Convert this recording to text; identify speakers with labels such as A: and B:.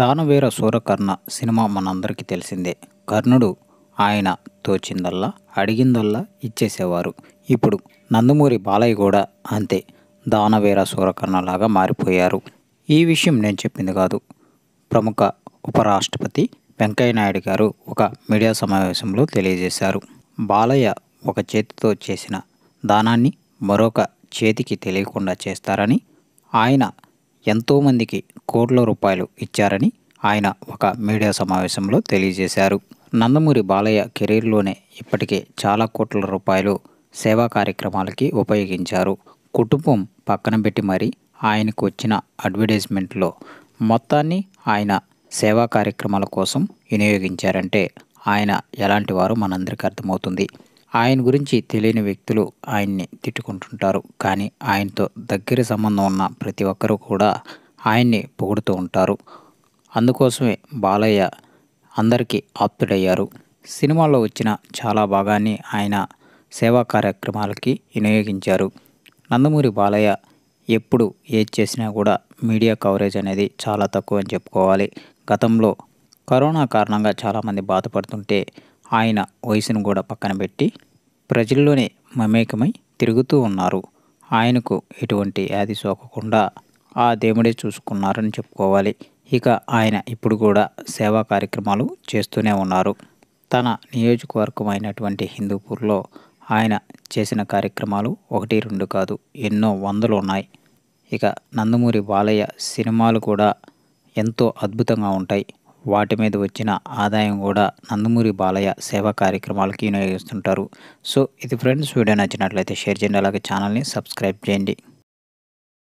A: దానవీర Soora Karna cinema మనందరికీ తెలిసిందే కర్ణుడు ఆయన తోచిందల్లా అడిగిందల్లా ఇచ్చేసేవారు ఇప్పుడు నందమూరి బాలయ్య కూడా అంతే దానవీర సూరకర్ణలాగా మారిపోయారు ఈ విషయం నేను చెప్పింది కాదు ప్రముఖ ఉపరాష్ట్రపతి వెంకయ్యనాయుడు గారు ఒక మీడియా సమావేశంలో తెలియజేశారు బాలయ్య ఒక చేతితో చేసిన దానాన్ని మరొక చేతికి తెలియకుండా చేస్తారని ఆయన ఎంతోమందికి కోట్ల రూపాయలు ఇచ్చారని ఆయన ఒక మీడియా సమావేశంలో తెలియజేశారు నందమూరి బాలయ్య కెరీర్లోనే ఇప్పటికే చాలా కోట్ల రూపాయలు సేవా కార్యక్రమాలకి ఉపయోగించారు కుటుంబం పక్కన పెట్టి మరీ ఆయనకు వచ్చిన అడ్వర్టైజ్మెంట్లో మొత్తాన్ని ఆయన సేవా కార్యక్రమాల కోసం వినియోగించారంటే ఆయన ఎలాంటి వారు మనందరికీ అర్థమవుతుంది ఆయన గురించి తెలియని వ్యక్తులు ఆయన్ని తిట్టుకుంటుంటారు కానీ ఆయనతో దగ్గర సంబంధం ఉన్న ప్రతి ఒక్కరూ కూడా ఆయన్ని పొగుడుతూ ఉంటారు అందుకోసమే బాలయ్య అందరికీ ఆప్తుడయ్యారు సినిమాలో వచ్చిన చాలా భాగాన్ని ఆయన సేవా కార్యక్రమాలకి వినియోగించారు నందమూరి బాలయ్య ఎప్పుడు ఏది చేసినా కూడా మీడియా కవరేజ్ అనేది చాలా తక్కువ అని చెప్పుకోవాలి గతంలో కరోనా కారణంగా చాలామంది బాధపడుతుంటే ఆయన వయసును కూడా పక్కన పెట్టి ప్రజల్లోనే మమేకమై తిరుగుతూ ఉన్నారు ఆయనకు ఎటువంటి వ్యాధి సోకకుండా ఆ దేవుడే చూసుకున్నారని చెప్పుకోవాలి ఇక ఆయన ఇప్పుడు కూడా సేవా కార్యక్రమాలు చేస్తూనే ఉన్నారు తన నియోజకవర్గం అయినటువంటి హిందూపూర్లో ఆయన చేసిన కార్యక్రమాలు ఒకటి రెండు కాదు ఎన్నో వందలు ఉన్నాయి ఇక నందమూరి బాలయ్య సినిమాలు కూడా ఎంతో అద్భుతంగా ఉంటాయి వాటి మీద వచ్చిన ఆదాయం కూడా నందమూరి బాలయ్య సేవా కార్యక్రమాలకి వినియోగిస్తుంటారు సో ఇది ఫ్రెండ్స్ వీడియో నచ్చినట్లయితే షేర్ చేయండి అలాగే ఛానల్ని సబ్స్క్రైబ్ చేయండి